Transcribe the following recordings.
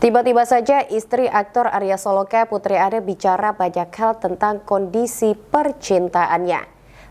Tiba-tiba saja istri aktor Arya Soloka Putri Ade bicara banyak hal tentang kondisi percintaannya.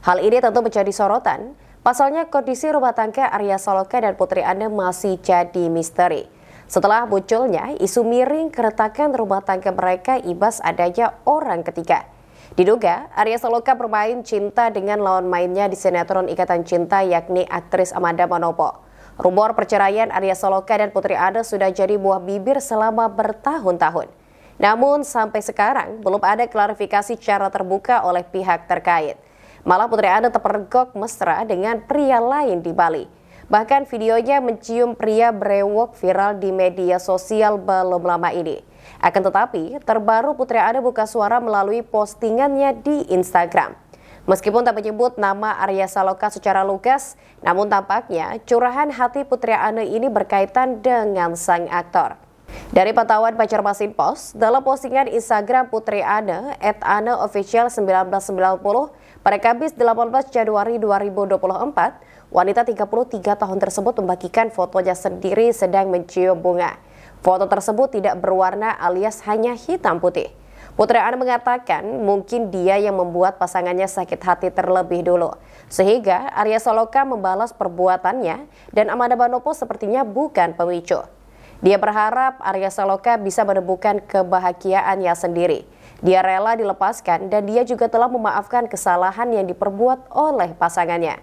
Hal ini tentu menjadi sorotan, pasalnya kondisi rumah tangga Arya Soloka dan Putri Ade masih jadi misteri. Setelah munculnya isu miring keretakan rumah tangga mereka ibas adanya orang ketiga. Diduga, Arya Soloka bermain cinta dengan lawan mainnya di sinetron Ikatan Cinta yakni aktris Amanda Manopo. Rumor perceraian Arya Soloka dan Putri Ade sudah jadi buah bibir selama bertahun-tahun. Namun sampai sekarang belum ada klarifikasi secara terbuka oleh pihak terkait. Malah Putri Ade terpergok mesra dengan pria lain di Bali. Bahkan videonya mencium pria brewok viral di media sosial belum lama ini. Akan tetapi, terbaru Putri Ade buka suara melalui postingannya di Instagram. Meskipun tak menyebut nama Arya Saloka secara lugas, namun tampaknya curahan hati Putri Ane ini berkaitan dengan sang aktor. Dari pantauan Masin Pos, dalam postingan Instagram Putri Ane, at Ane Official 1990, pada Kamis 18 Januari 2024, wanita 33 tahun tersebut membagikan fotonya sendiri sedang mencium bunga. Foto tersebut tidak berwarna alias hanya hitam putih. Putri Ana mengatakan mungkin dia yang membuat pasangannya sakit hati terlebih dulu. Sehingga Arya Saloka membalas perbuatannya dan Amanda Banopo sepertinya bukan pemicu. Dia berharap Arya Saloka bisa menemukan kebahagiaannya sendiri. Dia rela dilepaskan dan dia juga telah memaafkan kesalahan yang diperbuat oleh pasangannya.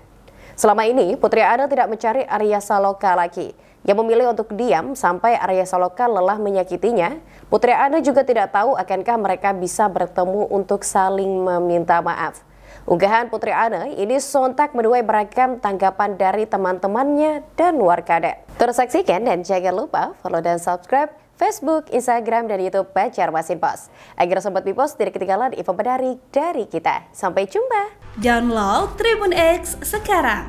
Selama ini, Putri Ana tidak mencari Arya Saloka lagi yang memilih untuk diam sampai Arya Saloka lelah menyakitinya. Putri Ana juga tidak tahu akankah mereka bisa bertemu untuk saling meminta maaf. Unggahan Putri Ana ini sontak menuai beragam tanggapan dari teman-temannya dan warganet. Terus saksikan dan jangan lupa follow dan subscribe Facebook, Instagram, dan Youtube Pacar Masin Pos. Agar Sobat Bipos tidak ketinggalan info menarik dari kita. Sampai jumpa! Download Tribun X sekarang!